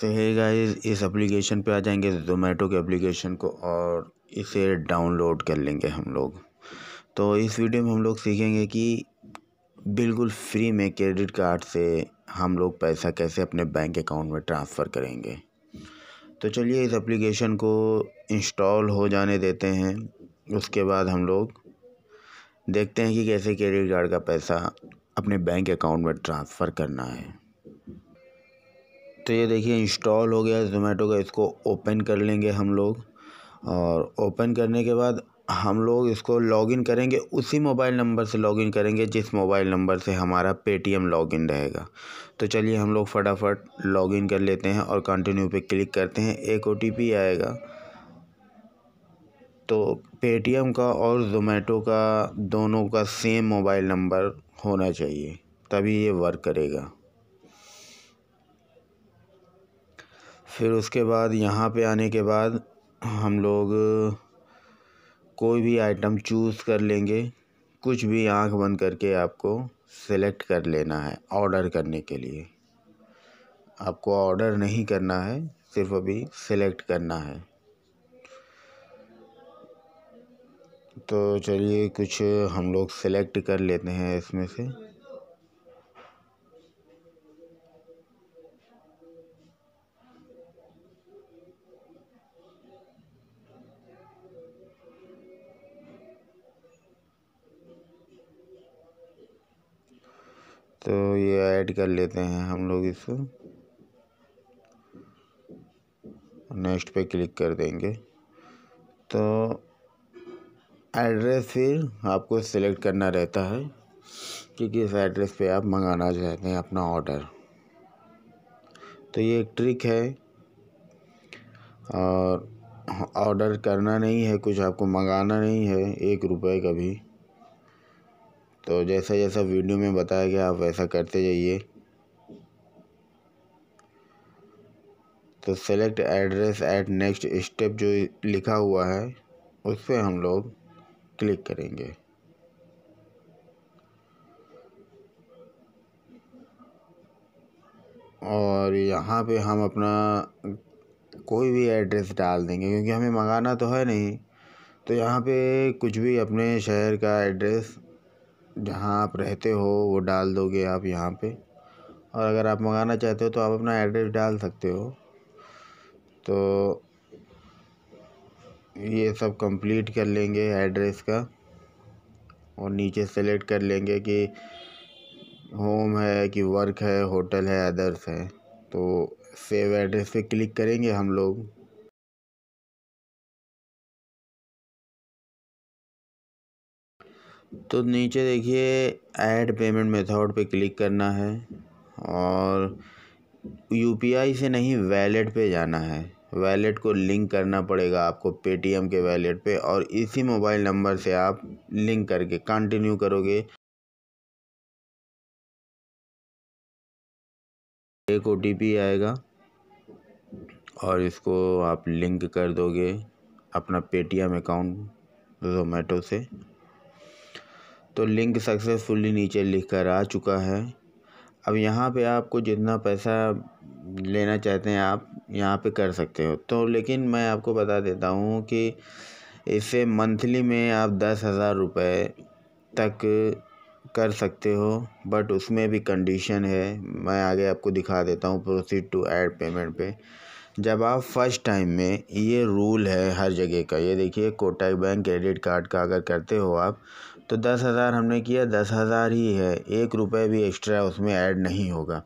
तो hey guys इस application पे आ जाएंगे जोमेटो के एप्लीकेशन को और इसे डाउनलोड कर लेंगे हम लोग तो इस वीडियो में हम लोग सीखेंगे कि बिल्कुल फ्री में क्रेडिट कार्ड से हम लोग पैसा कैसे अपने बैंक अकाउंट में ट्रांसफ़र करेंगे तो चलिए इस एप्लीकेशन को इंस्टॉल हो जाने देते हैं उसके बाद हम लोग देखते हैं कि कैसे क्रेडिट कार्ड का पैसा अपने बैंक अकाउंट में ट्रांसफ़र करना है तो ये देखिए इंस्टॉल हो गया जोमेटो का इसको ओपन कर लेंगे हम लोग और ओपन करने के बाद हम लोग इसको लॉगिन करेंगे उसी मोबाइल नंबर से लॉगिन करेंगे जिस मोबाइल नंबर से हमारा पेटीएम लॉगिन रहेगा तो चलिए हम लोग फटाफट लॉगिन कर लेते हैं और कंटिन्यू पे क्लिक करते हैं एक ओ आएगा तो पेटीएम का और जोमेटो का दोनों का सेम मोबाइल नंबर होना चाहिए तभी ये वर्क करेगा फिर उसके बाद यहाँ पे आने के बाद हम लोग कोई भी आइटम चूज़ कर लेंगे कुछ भी आँख बंद करके आपको सेलेक्ट कर लेना है ऑर्डर करने के लिए आपको ऑर्डर नहीं करना है सिर्फ अभी सेलेक्ट करना है तो चलिए कुछ हम लोग सेलेक्ट कर लेते हैं इसमें से तो ये ऐड कर लेते हैं हम लोग इसको नेक्स्ट पे क्लिक कर देंगे तो एड्रेस फिर आपको सेलेक्ट करना रहता है कि किस एड्रेस पे आप मंगाना चाहते हैं अपना ऑर्डर तो ये एक ट्रिक है और ऑर्डर करना नहीं है कुछ आपको मंगाना नहीं है एक रुपए का भी तो जैसा जैसा वीडियो में बताया गया आप वैसा करते जाइए तो select address at next step जो लिखा हुआ है उस पर हम लोग क्लिक करेंगे और यहाँ पे हम अपना कोई भी एड्रेस डाल देंगे क्योंकि हमें मंगाना तो है नहीं तो यहाँ पे कुछ भी अपने शहर का एड्रेस जहाँ आप रहते हो वो डाल दोगे आप यहाँ पे और अगर आप मंगाना चाहते हो तो आप अपना एड्रेस डाल सकते हो तो ये सब कंप्लीट कर लेंगे एड्रेस का और नीचे सेलेक्ट कर लेंगे कि होम है कि वर्क है होटल है अदर्स है तो सेव एड्रेस पे क्लिक करेंगे हम लोग तो नीचे देखिए ऐड पेमेंट मेथड पे क्लिक करना है और यू से नहीं वैलेट पे जाना है वैलेट को लिंक करना पड़ेगा आपको पेटीएम के वैलेट पे और इसी मोबाइल नंबर से आप लिंक करके कंटिन्यू करोगे एक ओ आएगा और इसको आप लिंक कर दोगे अपना पेटीएम अकाउंट जोमेटो से तो लिंक सक्सेसफुली नीचे लिख कर आ चुका है अब यहाँ पे आपको जितना पैसा लेना चाहते हैं आप यहाँ पे कर सकते हो तो लेकिन मैं आपको बता देता हूँ कि इसे मंथली में आप दस हज़ार रुपये तक कर सकते हो बट उसमें भी कंडीशन है मैं आगे आपको दिखा देता हूँ प्रोसीड टू ऐड पेमेंट पे जब आप फर्स्ट टाइम में ये रूल है हर जगह का ये देखिए कोटक बैंक क्रेडिट कार्ड का अगर करते हो आप तो दस हज़ार हमने किया दस हज़ार ही है एक रुपये भी एक्स्ट्रा उसमें ऐड नहीं होगा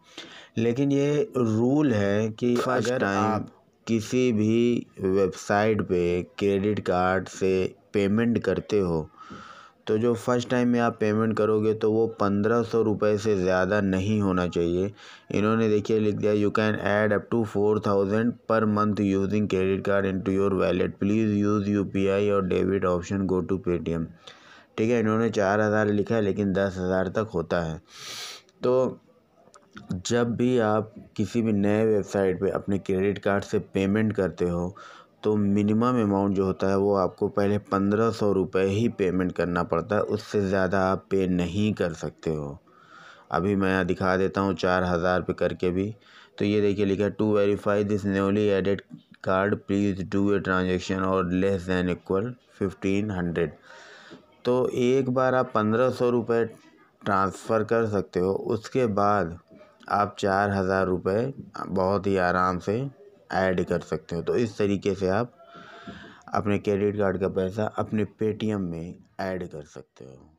लेकिन ये रूल है कि अगर आप किसी भी वेबसाइट पे क्रेडिट कार्ड से पेमेंट करते हो तो जो फ़र्स्ट टाइम में आप पेमेंट करोगे तो वो पंद्रह सौ रुपये से ज़्यादा नहीं होना चाहिए इन्होंने देखिए लिख दिया you can add up to four thousand per month using credit card into your wallet please use U P I और debit option go to Paytm ठीक है इन्होंने चार हज़ार लिखा है लेकिन दस हज़ार तक होता है तो जब भी आप किसी भी नए वेबसाइट पे अपने क्रेडिट कार्ड से पेमेंट करते हो तो मिनिमम अमाउंट जो होता है वो आपको पहले पंद्रह सौ रुपये ही पेमेंट करना पड़ता है उससे ज़्यादा आप पे नहीं कर सकते हो अभी मैं यहाँ दिखा देता हूँ चार हज़ार पे करके भी तो ये देखिए लिखा है to verify this newly added card please do a transaction और less than equal fifteen hundred तो एक बार आप पंद्रह सौ रुपये ट्रांसफ़र कर सकते हो उसके बाद आप चार हज़ार रुपये बहुत ही आराम से ऐड कर सकते हो तो इस तरीके से आप अपने क्रेडिट कार्ड का पैसा अपने पेटीएम में ऐड कर सकते हो